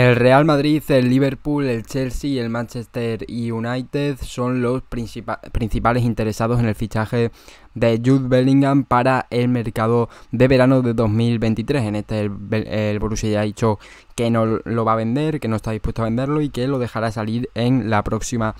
El Real Madrid, el Liverpool, el Chelsea el Manchester United son los principales interesados en el fichaje de Jude Bellingham para el mercado de verano de 2023. En este el, Borussia ha dicho que no lo va a vender, que no está dispuesto a venderlo y que lo dejará salir en la próxima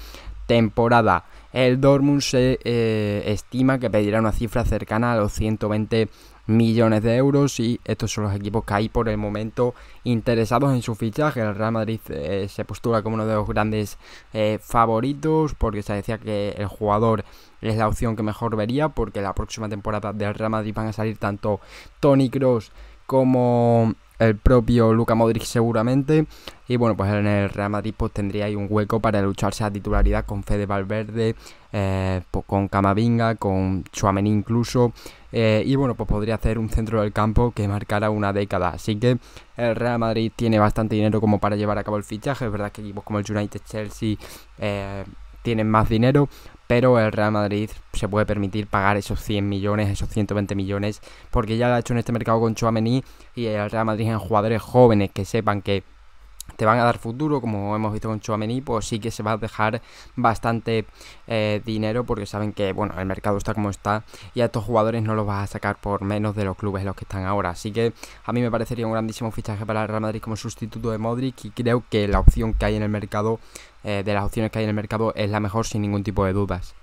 temporada. El Dortmund se eh, estima que pedirá una cifra cercana a los 120 millones de euros y estos son los equipos que hay por el momento interesados en su fichaje. El Real Madrid eh, se postula como uno de los grandes eh, favoritos porque se decía que el jugador es la opción que mejor vería porque la próxima temporada del Real Madrid van a salir tanto Tony Cross como el propio Luca Modric seguramente. Y bueno, pues en el Real Madrid pues tendría ahí un hueco para lucharse a titularidad con Fede Valverde, eh, pues, con Camavinga, con Chuamení incluso. Eh, y bueno, pues podría hacer un centro del campo que marcará una década. Así que el Real Madrid tiene bastante dinero como para llevar a cabo el fichaje. Es verdad que equipos como el United Chelsea eh, tienen más dinero, pero el Real Madrid se puede permitir pagar esos 100 millones, esos 120 millones, porque ya lo ha hecho en este mercado con Chouameni y el Real Madrid en jugadores jóvenes que sepan que te van a dar futuro, como hemos visto con Chouameni, pues sí que se va a dejar bastante eh, dinero porque saben que, bueno, el mercado está como está y a estos jugadores no los vas a sacar por menos de los clubes en los que están ahora. Así que a mí me parecería un grandísimo fichaje para el Real Madrid como sustituto de Modric y creo que la opción que hay en el mercado, eh, de las opciones que hay en el mercado, es la mejor sin ningún tipo de dudas.